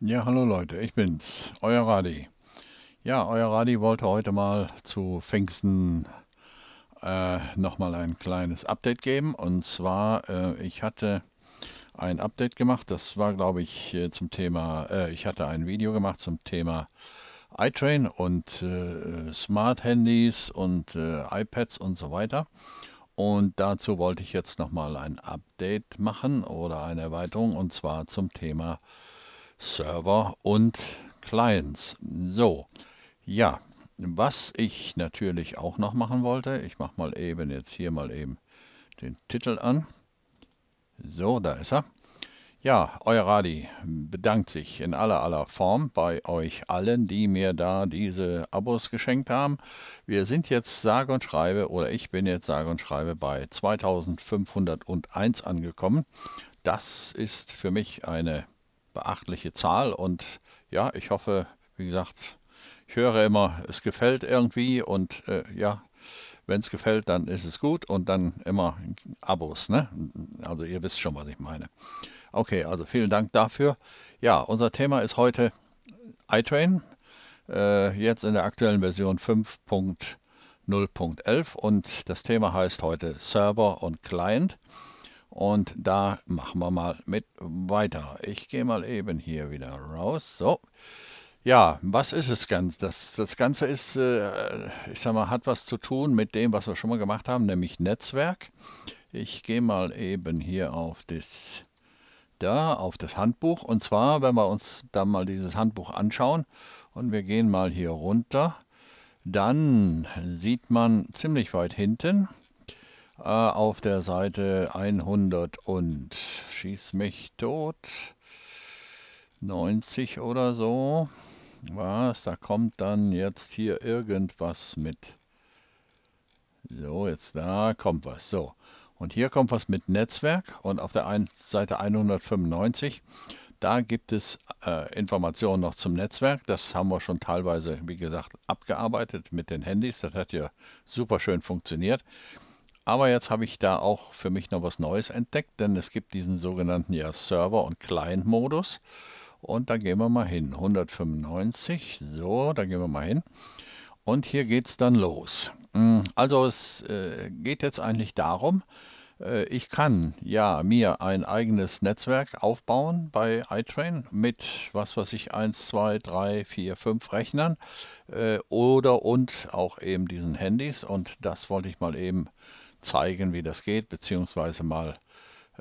Ja, hallo Leute, ich bin's, euer Radi. Ja, euer Radi wollte heute mal zu Pfingsten äh, nochmal ein kleines Update geben. Und zwar, äh, ich hatte ein Update gemacht, das war glaube ich äh, zum Thema, äh, ich hatte ein Video gemacht zum Thema iTrain und äh, Smart Handys und äh, iPads und so weiter. Und dazu wollte ich jetzt nochmal ein Update machen oder eine Erweiterung und zwar zum Thema Server und Clients. So, ja, was ich natürlich auch noch machen wollte, ich mache mal eben jetzt hier mal eben den Titel an. So, da ist er. Ja, euer Radi bedankt sich in aller aller Form bei euch allen, die mir da diese Abos geschenkt haben. Wir sind jetzt sage und schreibe oder ich bin jetzt sage und schreibe bei 2501 angekommen. Das ist für mich eine beachtliche Zahl und ja, ich hoffe, wie gesagt, ich höre immer, es gefällt irgendwie und äh, ja, wenn es gefällt, dann ist es gut und dann immer Abos, ne? Also ihr wisst schon, was ich meine. Okay, also vielen Dank dafür. Ja, unser Thema ist heute iTrain, äh, jetzt in der aktuellen Version 5.0.11 und das Thema heißt heute Server und Client. Und da machen wir mal mit weiter. Ich gehe mal eben hier wieder raus. So. Ja, was ist es ganz? Das, das Ganze ist, äh, ich sag mal, hat was zu tun mit dem, was wir schon mal gemacht haben, nämlich Netzwerk. Ich gehe mal eben hier auf das, da, auf das Handbuch. Und zwar, wenn wir uns dann mal dieses Handbuch anschauen und wir gehen mal hier runter, dann sieht man ziemlich weit hinten, äh, auf der Seite 100 und schieß mich tot 90 oder so. Was? Da kommt dann jetzt hier irgendwas mit. So, jetzt da kommt was. So. Und hier kommt was mit Netzwerk und auf der ein Seite 195, da gibt es äh, Informationen noch zum Netzwerk. Das haben wir schon teilweise, wie gesagt, abgearbeitet mit den Handys. Das hat ja super schön funktioniert. Aber jetzt habe ich da auch für mich noch was Neues entdeckt, denn es gibt diesen sogenannten ja, Server- und Client-Modus. Und da gehen wir mal hin. 195, so, da gehen wir mal hin. Und hier geht es dann los. Hm, also es äh, geht jetzt eigentlich darum, äh, ich kann ja mir ein eigenes Netzwerk aufbauen bei iTrain mit, was weiß ich, 1, 2, 3, 4, 5 Rechnern äh, oder und auch eben diesen Handys. Und das wollte ich mal eben äh, zeigen, wie das geht, beziehungsweise mal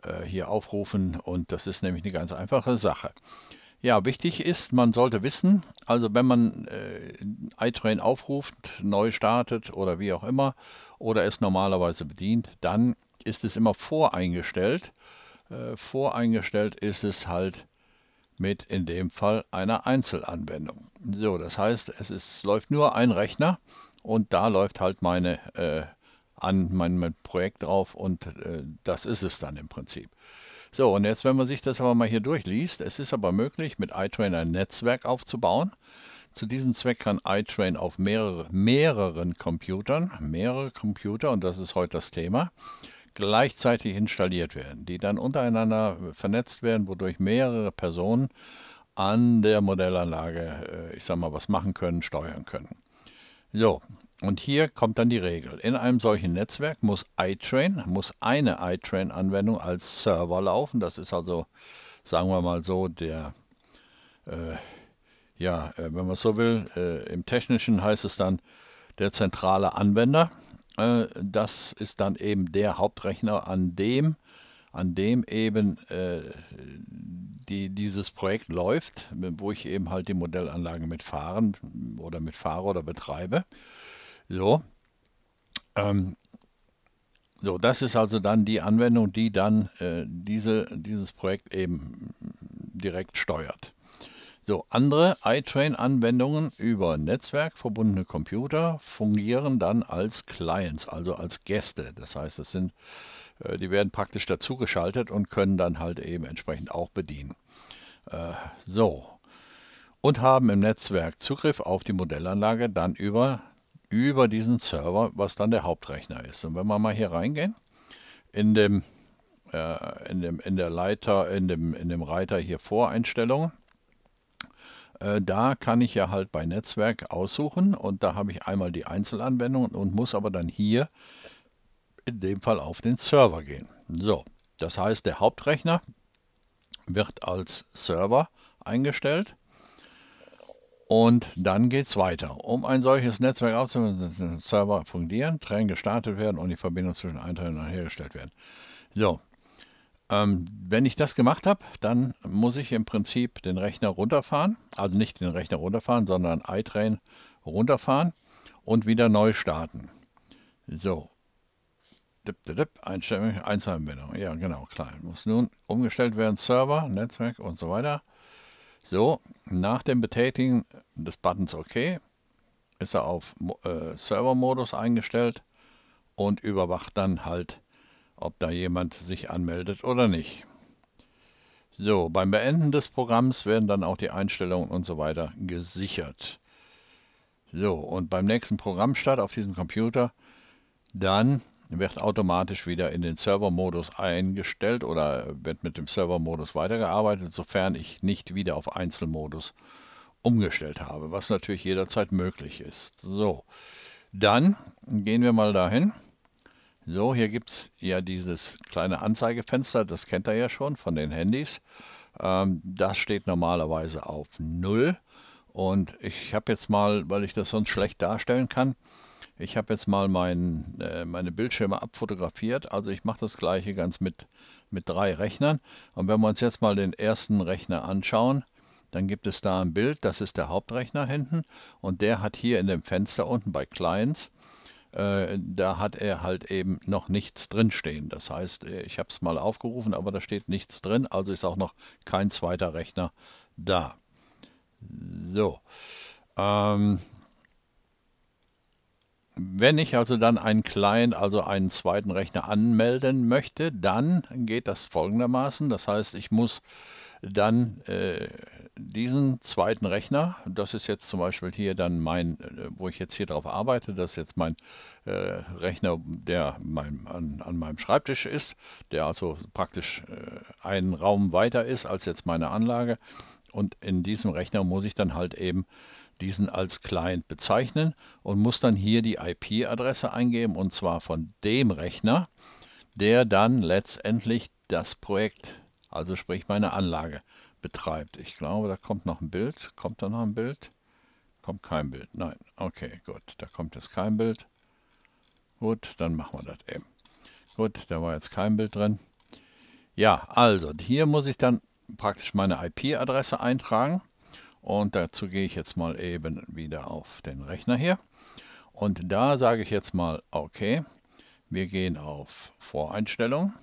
äh, hier aufrufen und das ist nämlich eine ganz einfache Sache. Ja, wichtig ist, man sollte wissen, also wenn man äh, iTrain aufruft, neu startet oder wie auch immer oder es normalerweise bedient, dann ist es immer voreingestellt. Äh, voreingestellt ist es halt mit in dem Fall einer Einzelanwendung. So, das heißt, es ist, läuft nur ein Rechner und da läuft halt meine äh, an mein, mein Projekt drauf und äh, das ist es dann im Prinzip. So, und jetzt, wenn man sich das aber mal hier durchliest, es ist aber möglich, mit iTrain ein Netzwerk aufzubauen. Zu diesem Zweck kann iTrain auf mehrere, mehreren Computern, mehrere Computer, und das ist heute das Thema, gleichzeitig installiert werden, die dann untereinander vernetzt werden, wodurch mehrere Personen an der Modellanlage, äh, ich sag mal, was machen können, steuern können. So, und hier kommt dann die Regel. In einem solchen Netzwerk muss iTrain, muss eine iTrain-Anwendung als Server laufen. Das ist also, sagen wir mal so, der, äh, ja, äh, wenn man es so will, äh, im Technischen heißt es dann der zentrale Anwender. Äh, das ist dann eben der Hauptrechner, an dem, an dem eben äh, die, dieses Projekt läuft, wo ich eben halt die Modellanlagen mitfahren oder mitfahre oder betreibe. So. Ähm, so, das ist also dann die Anwendung, die dann äh, diese, dieses Projekt eben direkt steuert. So, andere iTrain-Anwendungen über Netzwerk verbundene Computer fungieren dann als Clients, also als Gäste. Das heißt, es sind, äh, die werden praktisch dazugeschaltet und können dann halt eben entsprechend auch bedienen. Äh, so. Und haben im Netzwerk Zugriff auf die Modellanlage dann über über diesen Server, was dann der Hauptrechner ist. Und wenn wir mal hier reingehen, in dem, äh, in dem, in der Leiter, in dem, in dem Reiter hier Voreinstellungen, äh, da kann ich ja halt bei Netzwerk aussuchen und da habe ich einmal die Einzelanwendung und muss aber dann hier in dem Fall auf den Server gehen. So, das heißt, der Hauptrechner wird als Server eingestellt und dann geht es weiter. Um ein solches Netzwerk aufzubauen, müssen Server fungieren, Tränen gestartet werden und die Verbindung zwischen Einteilern hergestellt werden. So, ähm, wenn ich das gemacht habe, dann muss ich im Prinzip den Rechner runterfahren, also nicht den Rechner runterfahren, sondern iTrain runterfahren und wieder neu starten. So, dip, dip, dip, Einstellung, Einzelanbindung, ja genau, klein. muss nun umgestellt werden, Server, Netzwerk und so weiter. So, nach dem Betätigen des Buttons OK ist er auf äh, Server-Modus eingestellt und überwacht dann halt, ob da jemand sich anmeldet oder nicht. So, beim Beenden des Programms werden dann auch die Einstellungen und so weiter gesichert. So, und beim nächsten Programmstart auf diesem Computer, dann wird automatisch wieder in den Servermodus eingestellt oder wird mit dem Servermodus weitergearbeitet, sofern ich nicht wieder auf Einzelmodus umgestellt habe, was natürlich jederzeit möglich ist. So, dann gehen wir mal dahin. So, hier gibt es ja dieses kleine Anzeigefenster, das kennt ihr ja schon von den Handys. Ähm, das steht normalerweise auf 0. Und ich habe jetzt mal, weil ich das sonst schlecht darstellen kann, ich habe jetzt mal mein, äh, meine Bildschirme abfotografiert, also ich mache das gleiche ganz mit, mit drei Rechnern. Und wenn wir uns jetzt mal den ersten Rechner anschauen, dann gibt es da ein Bild, das ist der Hauptrechner hinten und der hat hier in dem Fenster unten bei Clients, äh, da hat er halt eben noch nichts drinstehen. Das heißt, äh, ich habe es mal aufgerufen, aber da steht nichts drin, also ist auch noch kein zweiter Rechner da. So, ähm, wenn ich also dann einen Client, also einen zweiten Rechner anmelden möchte, dann geht das folgendermaßen. Das heißt, ich muss dann äh, diesen zweiten Rechner, das ist jetzt zum Beispiel hier dann mein, äh, wo ich jetzt hier drauf arbeite, das ist jetzt mein äh, Rechner, der mein, an, an, meinem Schreibtisch ist, der also praktisch äh, einen Raum weiter ist als jetzt meine Anlage. Und in diesem Rechner muss ich dann halt eben äh, diesen als Client bezeichnen und muss dann hier die IP-Adresse eingeben und zwar von dem Rechner, der dann letztendlich das Projekt, also sprich meine Anlage, betreibt. Ich glaube, da kommt noch ein Bild. Kommt da noch ein Bild? Kommt kein Bild. Nein. Okay, gut. Da kommt jetzt kein Bild. Gut, dann machen wir das eben. Gut, da war jetzt kein Bild drin. Ja, also hier muss ich dann praktisch meine IP-Adresse eintragen und dazu gehe ich jetzt mal eben wieder auf den Rechner hier. Und da sage ich jetzt mal, okay, wir gehen auf Voreinstellungen,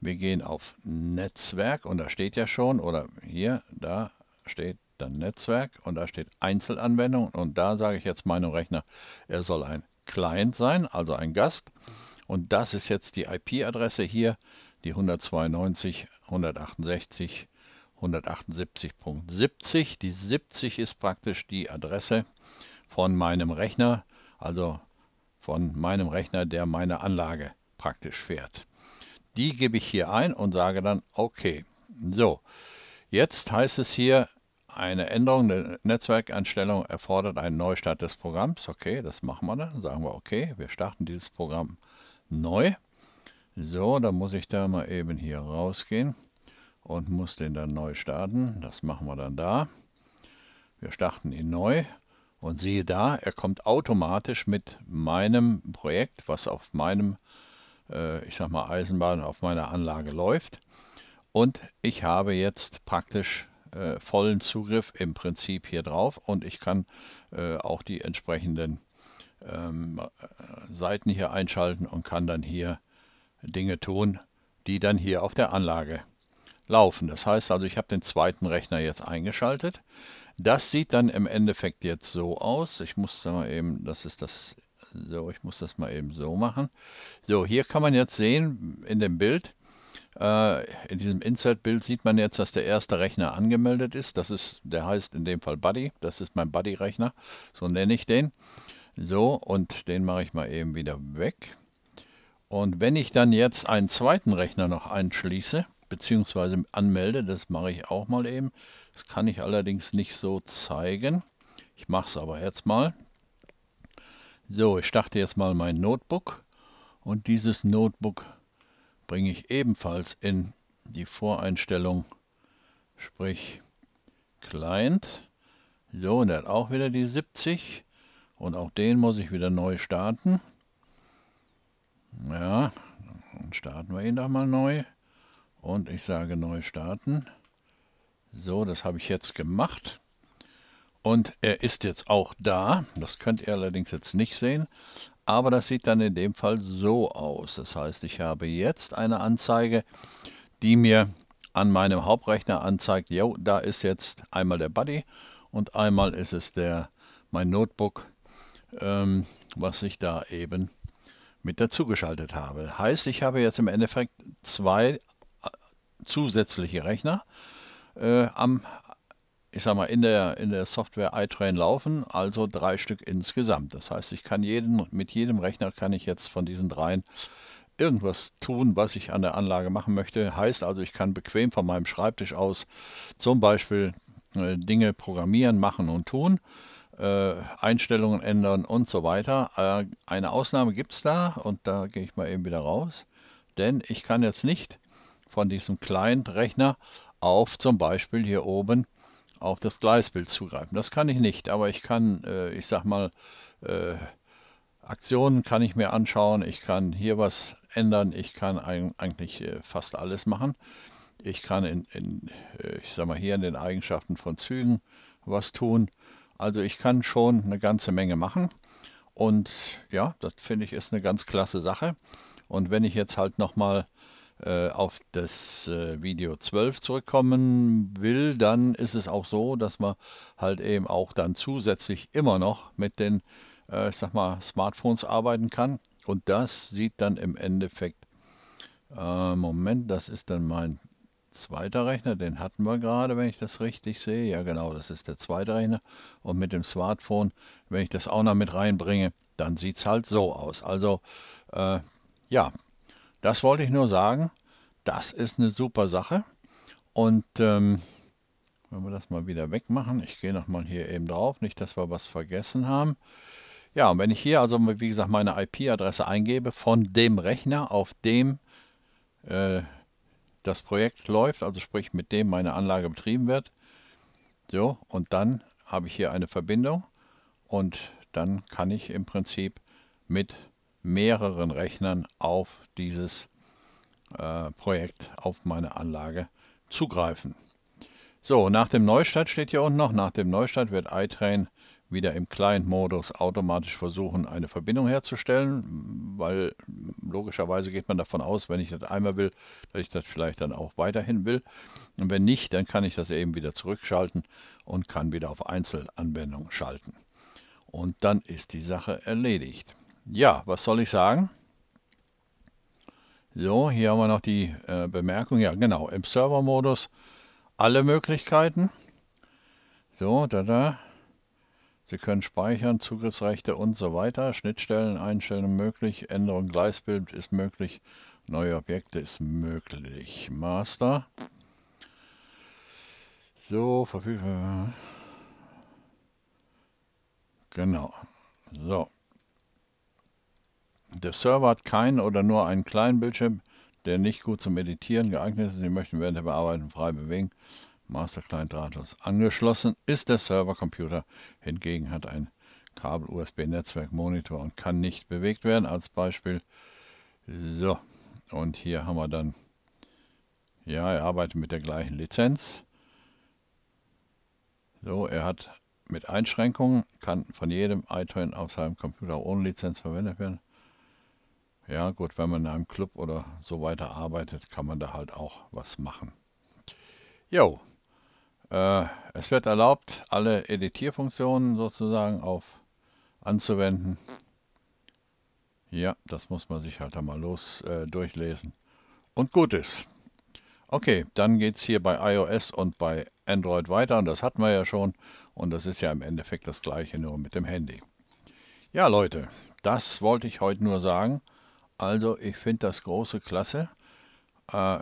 wir gehen auf Netzwerk und da steht ja schon, oder hier, da steht dann Netzwerk und da steht Einzelanwendung und da sage ich jetzt meinem Rechner, er soll ein Client sein, also ein Gast. Und das ist jetzt die IP-Adresse hier, die 192.168.168.168 178.70. Die 70 ist praktisch die Adresse von meinem Rechner, also von meinem Rechner, der meine Anlage praktisch fährt. Die gebe ich hier ein und sage dann OK. So, jetzt heißt es hier, eine Änderung der Netzwerkeinstellung erfordert einen Neustart des Programms. Okay, das machen wir dann. Sagen wir okay, wir starten dieses Programm neu. So, dann muss ich da mal eben hier rausgehen und muss den dann neu starten. Das machen wir dann da. Wir starten ihn neu und siehe da, er kommt automatisch mit meinem Projekt, was auf meinem, äh, ich sag mal Eisenbahn, auf meiner Anlage läuft. Und ich habe jetzt praktisch äh, vollen Zugriff im Prinzip hier drauf und ich kann äh, auch die entsprechenden ähm, Seiten hier einschalten und kann dann hier Dinge tun, die dann hier auf der Anlage laufen. Das heißt also, ich habe den zweiten Rechner jetzt eingeschaltet. Das sieht dann im Endeffekt jetzt so aus. Ich muss da mal eben, das ist das, so, ich muss das mal eben so machen. So, hier kann man jetzt sehen in dem Bild, äh, in diesem Insert-Bild sieht man jetzt, dass der erste Rechner angemeldet ist. Das ist, der heißt in dem Fall Buddy. Das ist mein Buddy-Rechner, so nenne ich den. So, und den mache ich mal eben wieder weg. Und wenn ich dann jetzt einen zweiten Rechner noch einschließe, beziehungsweise anmelde. Das mache ich auch mal eben. Das kann ich allerdings nicht so zeigen. Ich mache es aber jetzt mal. So, ich starte jetzt mal mein Notebook und dieses Notebook bringe ich ebenfalls in die Voreinstellung, sprich Client. So, und er hat auch wieder die 70 und auch den muss ich wieder neu starten. Ja, dann starten wir ihn doch mal neu und ich sage neu starten. So, das habe ich jetzt gemacht. Und er ist jetzt auch da. Das könnt ihr allerdings jetzt nicht sehen. Aber das sieht dann in dem Fall so aus. Das heißt, ich habe jetzt eine Anzeige, die mir an meinem Hauptrechner anzeigt, jo, da ist jetzt einmal der Buddy und einmal ist es der mein Notebook, ähm, was ich da eben mit dazu geschaltet habe. Heißt, ich habe jetzt im Endeffekt zwei zusätzliche Rechner äh, am, ich sag mal, in der, in der Software iTrain laufen, also drei Stück insgesamt. Das heißt, ich kann jeden, mit jedem Rechner kann ich jetzt von diesen dreien irgendwas tun, was ich an der Anlage machen möchte. Heißt also, ich kann bequem von meinem Schreibtisch aus zum Beispiel äh, Dinge programmieren, machen und tun. Äh, Einstellungen ändern und so weiter. Äh, eine Ausnahme gibt es da und da gehe ich mal eben wieder raus. Denn ich kann jetzt nicht von diesem client Rechner auf zum Beispiel hier oben auf das Gleisbild zugreifen. Das kann ich nicht, aber ich kann, äh, ich sag mal, äh, Aktionen kann ich mir anschauen, ich kann hier was ändern, ich kann ein, eigentlich äh, fast alles machen. Ich kann in, in äh, ich sag mal, hier in den Eigenschaften von Zügen was tun. Also ich kann schon eine ganze Menge machen. Und ja, das finde ich ist eine ganz klasse Sache. Und wenn ich jetzt halt nochmal äh, auf das äh, Video 12 zurückkommen will, dann ist es auch so, dass man halt eben auch dann zusätzlich immer noch mit den äh, ich sag mal, Smartphones arbeiten kann. Und das sieht dann im Endeffekt, äh, Moment, das ist dann mein zweiter Rechner, den hatten wir gerade, wenn ich das richtig sehe. Ja genau, das ist der zweite Rechner. Und mit dem Smartphone, wenn ich das auch noch mit reinbringe, dann sieht es halt so aus. Also äh, ja, das wollte ich nur sagen. Das ist eine super Sache. Und ähm, wenn wir das mal wieder wegmachen, ich gehe nochmal hier eben drauf, nicht, dass wir was vergessen haben. Ja, und wenn ich hier also, wie gesagt, meine IP-Adresse eingebe von dem Rechner, auf dem äh, das Projekt läuft, also sprich mit dem meine Anlage betrieben wird, so, und dann habe ich hier eine Verbindung und dann kann ich im Prinzip mit mehreren Rechnern auf dieses äh, Projekt, auf meine Anlage zugreifen. So, nach dem Neustart steht hier unten noch, nach dem Neustart wird iTrain wieder im Client-Modus automatisch versuchen, eine Verbindung herzustellen, weil logischerweise geht man davon aus, wenn ich das einmal will, dass ich das vielleicht dann auch weiterhin will. Und wenn nicht, dann kann ich das eben wieder zurückschalten und kann wieder auf Einzelanwendung schalten. Und dann ist die Sache erledigt ja, was soll ich sagen? So, hier haben wir noch die äh, Bemerkung. Ja, genau, im Server-Modus alle Möglichkeiten. So, da, da. Sie können speichern, Zugriffsrechte und so weiter. Schnittstellen, Einstellungen möglich. Änderung Gleisbild ist möglich. Neue Objekte ist möglich. Master. So, verfügbar. Genau. So. Der Server hat keinen oder nur einen kleinen Bildschirm, der nicht gut zum Editieren geeignet ist. Sie möchten während der Bearbeitung frei bewegen. Master Client drahtlos angeschlossen ist der Servercomputer. Hingegen hat ein Kabel-USB-Netzwerk-Monitor und kann nicht bewegt werden, als Beispiel. So, und hier haben wir dann, ja, er arbeitet mit der gleichen Lizenz. So, er hat mit Einschränkungen, kann von jedem iTunes auf seinem Computer ohne Lizenz verwendet werden. Ja, gut, wenn man in einem Club oder so weiter arbeitet, kann man da halt auch was machen. Jo, äh, es wird erlaubt, alle Editierfunktionen sozusagen auf anzuwenden. Ja, das muss man sich halt einmal los äh, durchlesen. Und gut ist. Okay, dann geht es hier bei iOS und bei Android weiter und das hatten wir ja schon und das ist ja im Endeffekt das gleiche, nur mit dem Handy. Ja Leute, das wollte ich heute nur sagen. Also ich finde das große Klasse. Äh,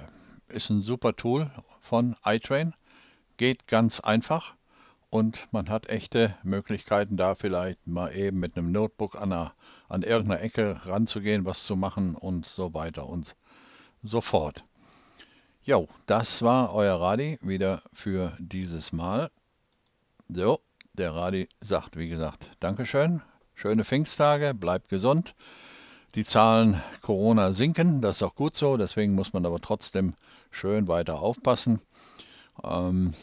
ist ein super Tool von iTrain. Geht ganz einfach und man hat echte Möglichkeiten, da vielleicht mal eben mit einem Notebook an, einer, an irgendeiner Ecke ranzugehen, was zu machen und so weiter und so fort. Jo, das war euer Radi wieder für dieses Mal. So, der Radi sagt, wie gesagt, Dankeschön, schöne Pfingsttage, bleibt gesund. Die Zahlen Corona sinken, das ist auch gut so, deswegen muss man aber trotzdem schön weiter aufpassen. Ähm,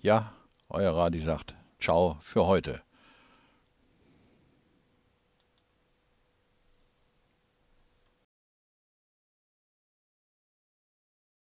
ja, euer Radi sagt Ciao für heute.